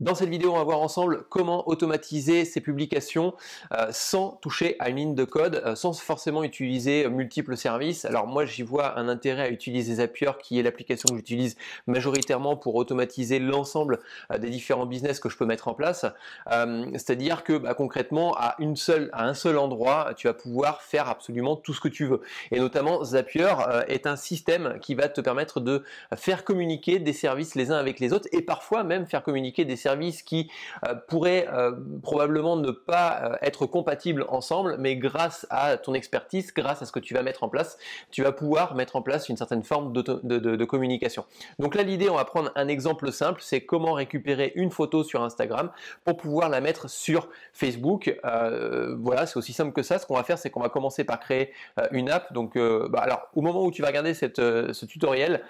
Dans cette vidéo, on va voir ensemble comment automatiser ces publications euh, sans toucher à une ligne de code, euh, sans forcément utiliser multiples services. Alors moi, j'y vois un intérêt à utiliser Zapier, qui est l'application que j'utilise majoritairement pour automatiser l'ensemble euh, des différents business que je peux mettre en place. C'est-à-dire que bah, concrètement, à, à un seul endroit, tu vas pouvoir faire absolument tout ce que tu veux. Et notamment, Zapier est un système qui va te permettre de faire communiquer des services les uns avec les autres et parfois même faire communiquer des services qui pourrait euh, pourraient euh, probablement ne pas euh, être compatibles ensemble, mais grâce à ton expertise, grâce à ce que tu vas mettre en place, tu vas pouvoir mettre en place une certaine forme de, communication. Donc là, l'idée, on va prendre un exemple simple, c'est comment récupérer une photo sur Instagram pour pouvoir la mettre sur Facebook. voilà, c'est aussi simple que ça. Ce qu'on va faire, c'est qu'on va commencer par créer une app. Donc, bah, alors, au moment où tu vas regarder ce tutoriel,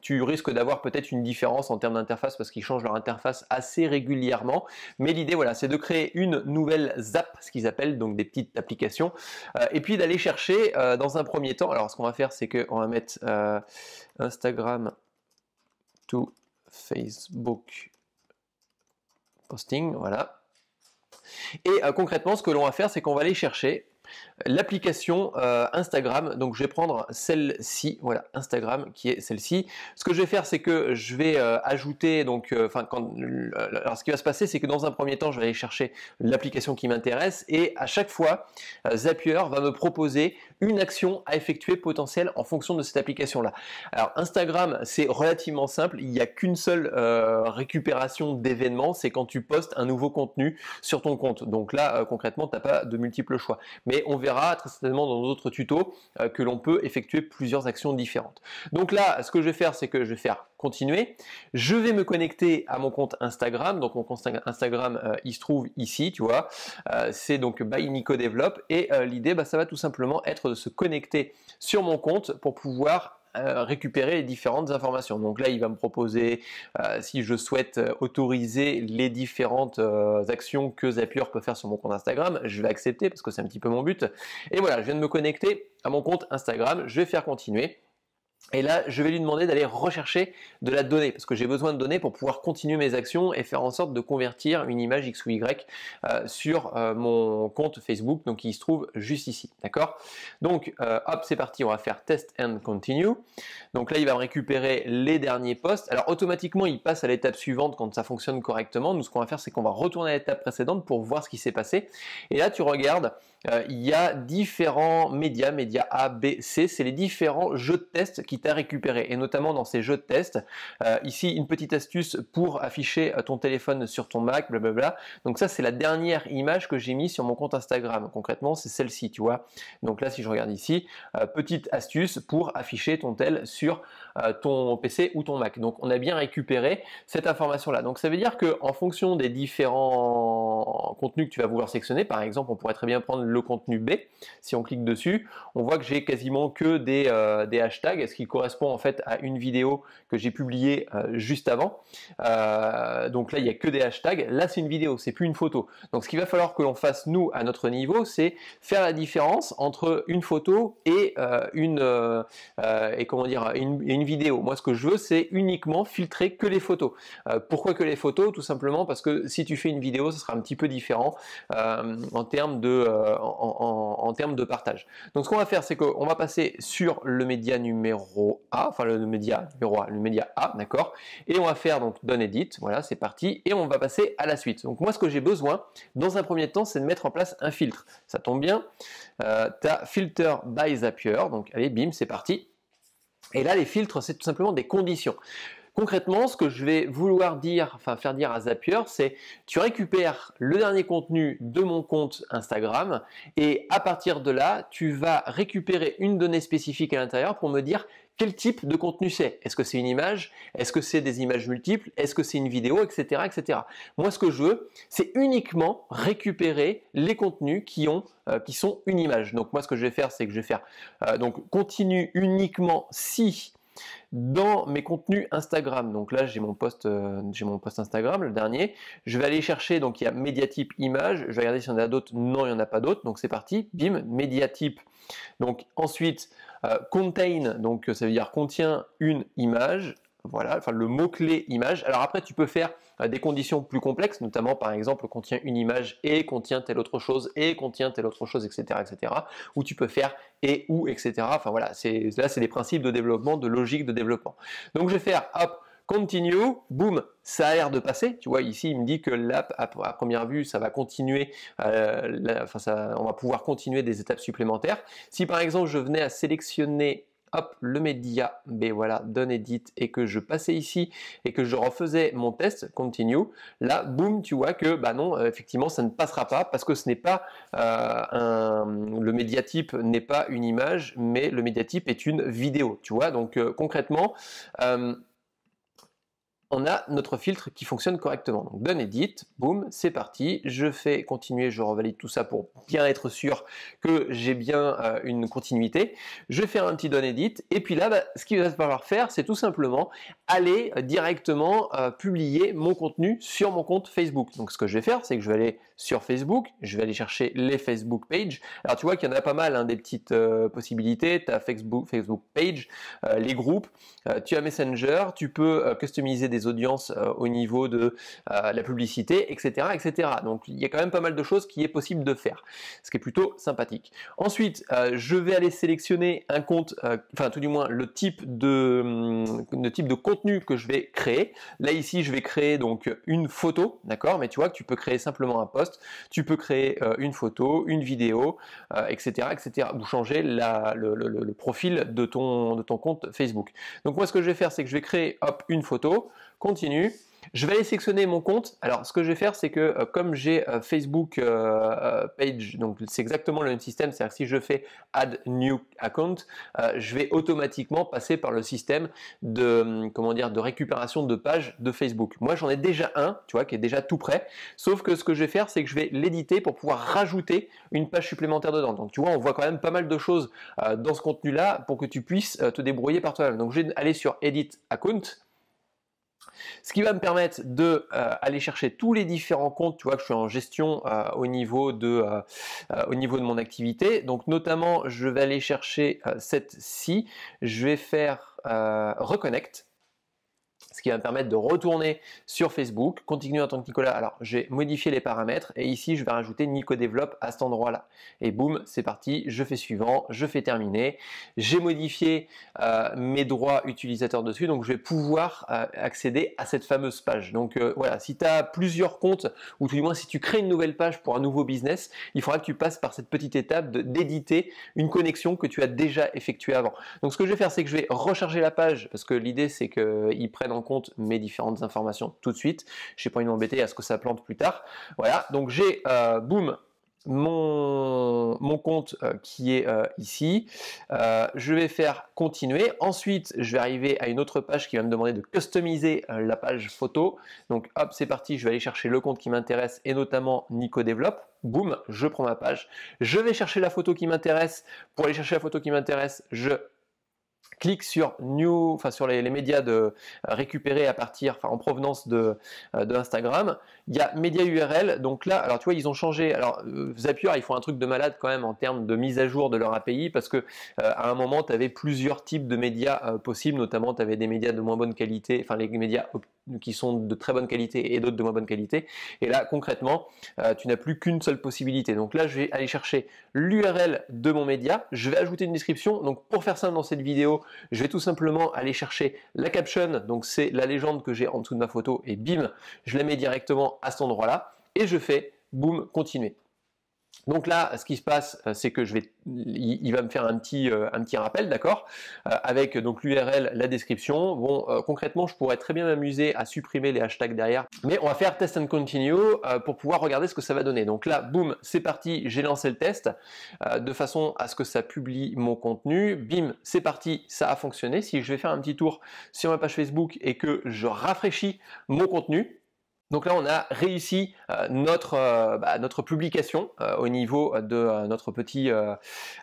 tu risques d'avoir peut-être une différence en termes d'interface parce qu'ils changent leur interface assez régulièrement. Mais l'idée, voilà, c'est de créer une nouvelle ZAP ce qu'ils appellent donc des petites applications, euh, et puis d'aller chercher euh, dans un premier temps. Alors, ce qu'on va faire, c'est qu'on va mettre euh, Instagram to Facebook posting, voilà. Et concrètement, ce que l'on va faire, c'est qu'on va aller chercher l'application euh, Instagram. Donc je vais prendre celle-ci, voilà Instagram qui est celle-ci. Ce que je vais faire, c'est que je vais euh, ajouter donc, euh, enfin, alors ce qui va se passer, c'est que dans un premier temps, je vais aller chercher l'application qui m'intéresse et à chaque fois, Zapier va me proposer une action à effectuer potentielle en fonction de cette application-là. Alors Instagram, c'est relativement simple. Il n'y a qu'une seule récupération d'événements, c'est quand tu postes un nouveau contenu sur ton compte. Donc là, concrètement, tu n'as pas de multiples choix. Mais on verra très certainement dans d'autres tutos euh, que l'on peut effectuer plusieurs actions différentes. Donc là, ce que je vais faire, c'est que je vais faire continuer. Je vais me connecter à mon compte Instagram. Donc mon compte Instagram, euh, il se trouve ici, tu vois. Euh, c'est donc by Nico Develop. Et l'idée, bah, ça va tout simplement être de se connecter sur mon compte pour pouvoir euh, récupérer les différentes informations. Donc là, il va me proposer euh, si je souhaite euh, autoriser les différentes actions que Zapier peut faire sur mon compte Instagram. Je vais accepter parce que c'est un petit peu mon but. Et voilà, je viens de me connecter à mon compte Instagram. Je vais faire continuer. Et là, je vais lui demander d'aller rechercher de la donnée, parce que j'ai besoin de données pour pouvoir continuer mes actions et faire en sorte de convertir une image X ou Y euh, sur euh, mon compte Facebook, donc il se trouve juste ici. D'accord Donc, euh, hop, c'est parti, on va faire test and continue. Donc là, il va récupérer les derniers posts. Alors, automatiquement, il passe à l'étape suivante quand ça fonctionne correctement. Nous, ce qu'on va faire, c'est qu'on va retourner à l'étape précédente pour voir ce qui s'est passé. Et là, tu regardes euh, il y a différents médias, médias A, B, C, c'est les différents jeux de test qui t'a récupéré. Et notamment dans ces jeux de test, euh, ici une petite astuce pour afficher euh, ton téléphone sur ton Mac, blablabla. Donc ça c'est la dernière image que j'ai mise sur mon compte Instagram. Concrètement c'est celle-ci, tu vois. Donc là si je regarde ici, petite astuce pour afficher ton tel sur ton PC ou ton Mac. Donc on a bien récupéré cette information là. Donc ça veut dire que en fonction des différents contenus que tu vas vouloir sectionner, par exemple on pourrait très bien prendre le contenu B. Si on clique dessus, on voit que j'ai quasiment que des, euh, des, hashtags, ce qui correspond en fait à une vidéo que j'ai publiée euh, juste avant. Euh, donc là, il n'y a que des hashtags. Là, c'est une vidéo, c'est plus une photo. Donc ce qu'il va falloir que l'on fasse nous à notre niveau, c'est faire la différence entre une photo et une et comment dire une, une, vidéo. Moi, ce que je veux, c'est uniquement filtrer que les photos. pourquoi que les photos Tout simplement parce que si tu fais une vidéo, ce sera un petit peu différent en termes de en, termes de partage. Donc ce qu'on va faire, c'est qu'on va passer sur le média numéro A, enfin le média numéro A, le média A, d'accord Et on va faire donc done edit, voilà, c'est parti, et on va passer à la suite. Donc moi, ce que j'ai besoin, dans un premier temps, c'est de mettre en place un filtre. Ça tombe bien, euh, tu as filter by Zapier, donc allez, bim, c'est parti. Et là, les filtres, c'est tout simplement des conditions. Concrètement, ce que je vais vouloir dire, enfin faire dire à Zapier, c'est tu récupères le dernier contenu de mon compte Instagram et à partir de là, tu vas récupérer une donnée spécifique à l'intérieur pour me dire quel type de contenu c'est. Est-ce que c'est une image Est-ce que c'est des images multiples Est-ce que c'est une vidéo Etc. etc. Moi, ce que je veux, c'est uniquement récupérer les contenus qui, ont, euh, qui sont une image. Donc moi, ce que je vais faire, c'est que je vais faire euh, donc continue uniquement si dans mes contenus Instagram, donc là j'ai mon post, euh, j'ai mon Instagram, le dernier, je vais aller chercher, donc il y a médiatype image, je vais regarder s'il y en a d'autres, non il n'y en a pas d'autres, donc c'est parti, bim, médiatype. Donc ensuite, euh, contain, donc euh, ça veut dire contient une image, voilà, enfin le mot-clé image. Alors après, tu peux faire euh, des conditions plus complexes, notamment par exemple contient une image et contient telle autre chose et contient telle autre chose, etc., etc. Ou tu peux faire et ou, etc. Enfin voilà, c'est là c'est des principes de développement, de logique de développement. Donc je vais faire hop continue, boum, ça a l'air de passer. Tu vois, ici, il me dit que l'app, à première vue, ça va continuer, euh, enfin, ça, on va pouvoir continuer des étapes supplémentaires. Si par exemple, je venais à sélectionner hop, le média, mais ben voilà, donne edit, et que je passais ici et que je refaisais mon test, continue, là, boum, tu vois que, bah non, euh, effectivement, ça ne passera pas parce que ce n'est pas euh, un, le média type n'est pas une image, mais le média type est une vidéo, tu vois. Donc, euh, concrètement, on a notre filtre qui fonctionne correctement. Donc done edit, boum, c'est parti. Je fais continuer, je revalide tout ça pour bien être sûr que j'ai bien euh, une continuité. Je vais faire un petit done edit et puis là, bah, ce qu'il va falloir faire, c'est tout simplement aller directement euh, publier mon contenu sur mon compte Facebook. Donc ce que je vais faire, c'est que je vais aller sur Facebook. Je vais aller chercher les Facebook Page. Alors tu vois qu'il y en a pas mal, hein, des petites euh, possibilités. Tu as Facebook, Facebook Page, euh, les groupes, euh, tu as Messenger, tu peux customiser des audiences au niveau de la publicité, etc., etc. Donc il y a quand même pas mal de choses qui est possible de faire, ce qui est plutôt sympathique. Ensuite, je vais aller sélectionner un compte, enfin tout du moins le type de, hum, le type de contenu que je vais créer. Là ici, je vais créer donc une photo, d'accord, mais tu vois que tu peux créer simplement un post tu peux créer euh, une photo, une vidéo, etc., etc., ou changer le, profil de ton, compte Facebook. Donc moi, ce que je vais faire, c'est que je vais créer, hop, une photo, continue, je vais aller sélectionner mon compte. Alors, ce que je vais faire, c'est que euh, comme j'ai euh, Facebook euh, Page, donc c'est exactement le même système, c'est-à-dire que si je fais Add New Account, je vais automatiquement passer par le système de, hum, comment dire, de récupération de pages de Facebook. Moi, j'en ai déjà un, tu vois, qui est déjà tout prêt. Sauf que ce que je vais faire, c'est que je vais l'éditer pour pouvoir rajouter une page supplémentaire dedans. Donc, tu vois, on voit quand même pas mal de choses dans ce contenu-là pour que tu puisses te débrouiller par toi-même. Donc, je vais aller sur Edit Account. Ce qui va me permettre d'aller euh, chercher tous les différents comptes, tu vois que je suis en gestion euh, euh, au niveau de mon activité. Donc notamment, je vais aller chercher cette ci, je vais faire reconnect ce qui va me permettre de retourner sur Facebook, continuer en tant que Nicolas. Alors, j'ai modifié les paramètres et ici, je vais rajouter Nico Develop à cet endroit-là. Et boum, c'est parti, je fais suivant, je fais terminer. J'ai modifié euh, mes droits utilisateurs dessus, donc je vais pouvoir euh, accéder à cette fameuse page. Donc euh, voilà, si tu as plusieurs comptes, ou tout du moins si tu crées une nouvelle page pour un nouveau business, il faudra que tu passes par cette petite étape d'éditer une connexion que tu as déjà effectuée avant. Donc ce que je vais faire, c'est que je vais recharger la page, parce que l'idée, c'est qu'ils prennent en compte mes différentes informations tout de suite. Je pas une de à ce que ça plante plus tard. Voilà, donc j'ai, euh, boum, mon, mon, compte euh, qui est euh, ici. je vais faire continuer. Ensuite, je vais arriver à une autre page qui va me demander de customiser la page photo. Donc hop, c'est parti, je vais aller chercher le compte qui m'intéresse et notamment Nico Développe. Boum, je prends ma page. Je vais chercher la photo qui m'intéresse. Pour aller chercher la photo qui m'intéresse, je clique sur new, enfin sur les, médias de euh, récupérés à partir, enfin en provenance de, euh, Instagram. Il y a médias URL. Donc là, alors tu vois, ils ont changé. Alors euh, Zapier, ils font un truc de malade quand même en termes de mise à jour de leur API parce que à un moment, tu avais plusieurs types de médias possibles, notamment tu avais des médias de moins bonne qualité, enfin les médias qui sont de très bonne qualité et d'autres de moins bonne qualité. Et là, concrètement, euh, tu n'as plus qu'une seule possibilité. Donc là, je vais aller chercher l'URL de mon média. Je vais ajouter une description. Donc pour faire simple dans cette vidéo, je vais tout simplement aller chercher la caption. Donc c'est la légende que j'ai en dessous de ma photo. Et bim, je la mets directement à cet endroit-là. Et je fais, boum, continuer. Donc là, ce qui se passe, euh, c'est que je vais, il va me faire un petit, euh, un petit rappel, d'accord, euh, avec donc l'URL, la description. Bon, concrètement, je pourrais très bien m'amuser à supprimer les hashtags derrière, mais on va faire test and continue pour pouvoir regarder ce que ça va donner. Donc là, boum, c'est parti, j'ai lancé le test de façon à ce que ça publie mon contenu. Bim, c'est parti, ça a fonctionné. Si je vais faire un petit tour sur ma page Facebook et que je rafraîchis mon contenu, donc là, on a réussi euh, notre, euh, bah, notre publication euh, au niveau de notre, petit,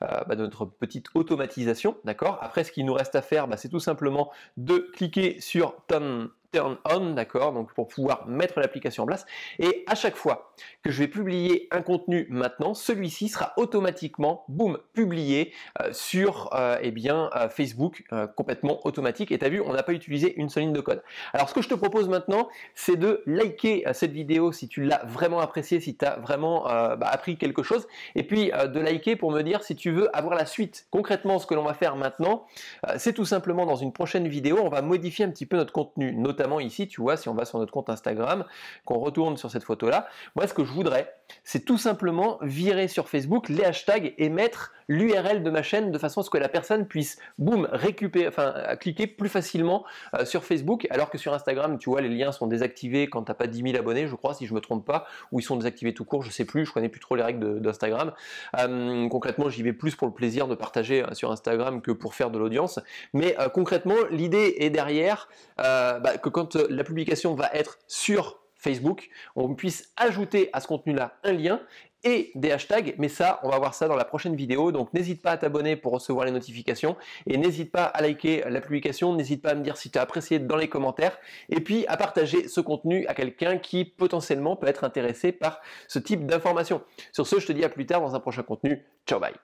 bah, notre petite automatisation, d'accord Après, ce qu'il nous reste à faire, bah, c'est tout simplement de cliquer sur Tom on, d'accord, donc pour pouvoir mettre l'application en place. Et à chaque fois que je vais publier un contenu maintenant, celui-ci sera automatiquement, boum, publié euh, sur et euh, eh bien, euh, Facebook, complètement automatique. Et tu as vu, on n'a pas utilisé une seule ligne de code. Alors ce que je te propose maintenant, c'est de liker cette vidéo si tu l'as vraiment apprécié si tu as vraiment bah, appris quelque chose, et puis de liker pour me dire si tu veux avoir la suite. Concrètement, ce que l'on va faire maintenant, c'est tout simplement dans une prochaine vidéo, on va modifier un petit peu notre contenu, notamment ici, tu vois, si on va sur notre compte Instagram, qu'on retourne sur cette photo-là, moi ce que je voudrais, c'est tout simplement virer sur Facebook les hashtags et mettre l'URL de ma chaîne de façon à ce que la personne puisse, boum, récupérer, enfin, cliquer plus facilement euh, sur Facebook, alors que sur Instagram, tu vois, les liens sont désactivés quand t'as pas 10 000 abonnés, je crois, si je me trompe pas, ou ils sont désactivés tout court, je sais plus, je connais plus trop les règles d'Instagram. Euh, concrètement, j'y vais plus pour le plaisir de partager euh, sur Instagram que pour faire de l'audience, mais concrètement, l'idée est derrière bah, que quand la publication va être sur Facebook, on puisse ajouter à ce contenu-là un lien et des hashtags, mais ça, on va voir ça dans la prochaine vidéo. Donc n'hésite pas à t'abonner pour recevoir les notifications et n'hésite pas à liker la publication, n'hésite pas à me dire si tu as apprécié dans les commentaires et puis à partager ce contenu à quelqu'un qui potentiellement peut être intéressé par ce type d'information. Sur ce, je te dis à plus tard dans un prochain contenu. Ciao bye.